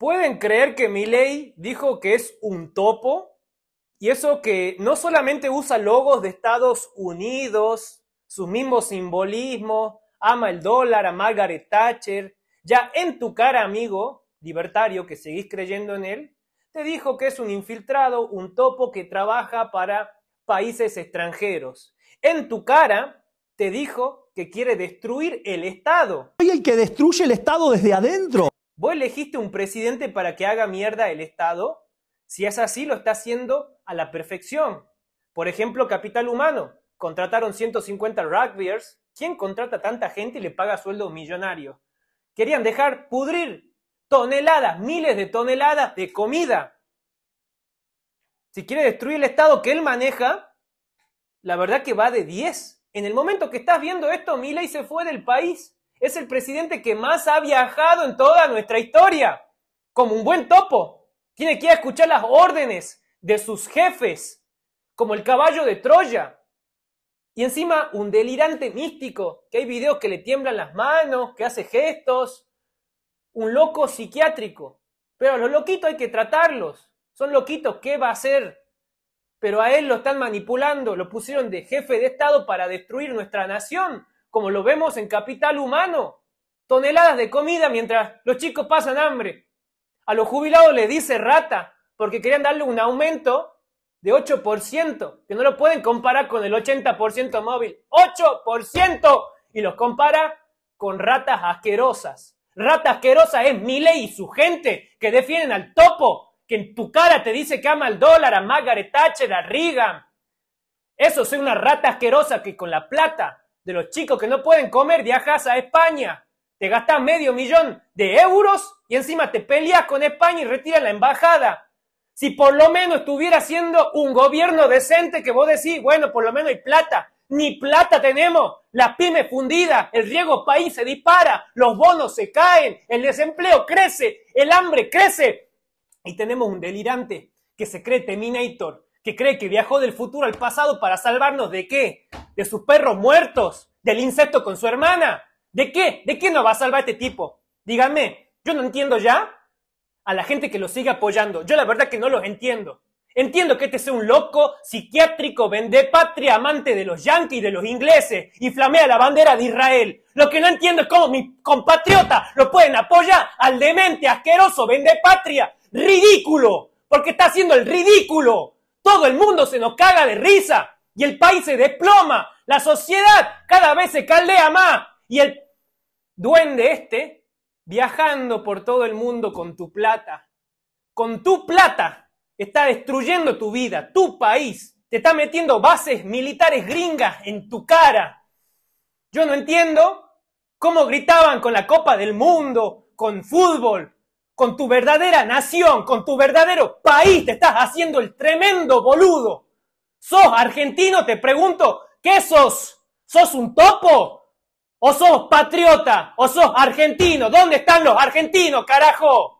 ¿Pueden creer que Milley dijo que es un topo? Y eso que no solamente usa logos de Estados Unidos, su mismo simbolismo, ama el dólar, a Margaret Thatcher, ya en tu cara, amigo libertario, que seguís creyendo en él, te dijo que es un infiltrado, un topo que trabaja para países extranjeros. En tu cara te dijo que quiere destruir el Estado. Soy el que destruye el Estado desde adentro. Vos elegiste un presidente para que haga mierda el Estado. Si es así, lo está haciendo a la perfección. Por ejemplo, Capital Humano. Contrataron 150 rugbyers. ¿Quién contrata tanta gente y le paga sueldo millonario? Querían dejar pudrir toneladas, miles de toneladas de comida. Si quiere destruir el Estado que él maneja, la verdad que va de 10. En el momento que estás viendo esto, y se fue del país es el presidente que más ha viajado en toda nuestra historia, como un buen topo. Tiene que ir a escuchar las órdenes de sus jefes, como el caballo de Troya. Y encima un delirante místico, que hay videos que le tiemblan las manos, que hace gestos, un loco psiquiátrico. Pero a los loquitos hay que tratarlos. Son loquitos, ¿qué va a hacer? Pero a él lo están manipulando, lo pusieron de jefe de Estado para destruir nuestra nación, como lo vemos en Capital Humano. Toneladas de comida mientras los chicos pasan hambre. A los jubilados les dice rata porque querían darle un aumento de 8%, que no lo pueden comparar con el 80% móvil. ¡8%! Y los compara con ratas asquerosas. Rata asquerosa es Miley y su gente que defienden al topo, que en tu cara te dice que ama al dólar, a Margaret Thatcher, a Reagan. Eso es una rata asquerosa que con la plata de los chicos que no pueden comer, viajas a España, te gastas medio millón de euros y encima te peleas con España y retiras la embajada. Si por lo menos estuviera siendo un gobierno decente que vos decís, bueno, por lo menos hay plata, ni plata tenemos, las pymes fundidas, el riego país se dispara, los bonos se caen, el desempleo crece, el hambre crece. Y tenemos un delirante que se cree Terminator, que cree que viajó del futuro al pasado para salvarnos de qué? de sus perros muertos, del insecto con su hermana. ¿De qué? ¿De qué no va a salvar este tipo? dígame yo no entiendo ya a la gente que lo sigue apoyando. Yo la verdad que no los entiendo. Entiendo que este sea un loco psiquiátrico, vende patria, amante de los yanquis, de los ingleses y flamea la bandera de Israel. Lo que no entiendo es cómo mis compatriotas lo pueden apoyar al demente, asqueroso, vende patria. ¡Ridículo! Porque está haciendo el ridículo. Todo el mundo se nos caga de risa y el país se desploma, la sociedad cada vez se caldea más y el duende este viajando por todo el mundo con tu plata, con tu plata, está destruyendo tu vida, tu país, te está metiendo bases militares gringas en tu cara. Yo no entiendo cómo gritaban con la Copa del Mundo, con fútbol, con tu verdadera nación, con tu verdadero país, te estás haciendo el tremendo boludo. ¿Sos argentino? Te pregunto, ¿qué sos? ¿Sos un topo? ¿O sos patriota? ¿O sos argentino? ¿Dónde están los argentinos, carajo?